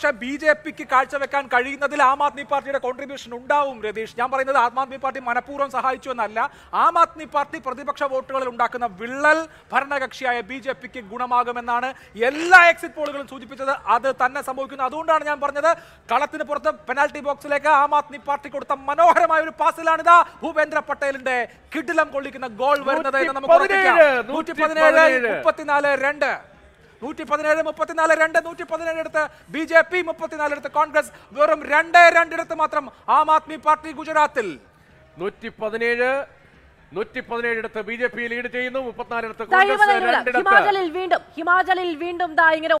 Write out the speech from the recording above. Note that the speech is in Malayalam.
പക്ഷേ ബി ജെ പിക്ക് കാഴ്ചവെക്കാൻ കഴിയുന്നതിൽ ആം ആദ്മി പാർട്ടിയുടെ കോൺട്രിബ്യൂഷൻ ഉണ്ടാവും രതീഷ് ഞാൻ പറയുന്നത് ആം ആദ്മി പാർട്ടി മനഃപൂർവ്വം സഹായിച്ചു എന്നല്ല ആം ആദ്മി പാർട്ടി പ്രതിപക്ഷ വോട്ടുകളിൽ ഉണ്ടാക്കുന്ന വിള്ളൽ ഭരണകക്ഷിയായ ബി ജെ പിക്ക് ഗുണമാകുമെന്നാണ് എല്ലാ എക്സിറ്റ് പോളുകളും സൂചിപ്പിച്ചത് അത് തന്നെ സംഭവിക്കുന്നത് അതുകൊണ്ടാണ് ഞാൻ പറഞ്ഞത് കളത്തിന് പുറത്ത് പെനാൽറ്റി ബോക്സിലേക്ക് ആം ആദ്മി പാർട്ടി കൊടുത്ത മനോഹരമായ ഒരു പാസിലാണിത് ഭൂപേന്ദ്ര പട്ടേലിന്റെ കിടിലം കൊള്ളിക്കുന്ന ഗോൾ വരുന്നത് എന്ന് നമുക്ക് മുപ്പത്തിനാല് രണ്ട് നൂറ്റി പതിനേഴ് മുപ്പത്തിനാല് രണ്ട് നൂറ്റി പതിനേഴ് എടുത്ത് ബി ജെ പി മുപ്പത്തിനാല് എടുത്ത് കോൺഗ്രസ് വെറും രണ്ട് രണ്ടിടത്ത് മാത്രം ആം ആദ്മി പാർട്ടി ഗുജറാത്തിൽ നൂറ്റി പതിനേഴ് നൂറ്റി പതിനേഴ് എടുത്ത് ബി ജെ പി ലീഡ് ചെയ്യുന്നു മുപ്പത്തിനാലിടത്ത് ഹിമാചലിൽ വീണ്ടും ഹിമാചലിൽ വീണ്ടും ഇങ്ങനെ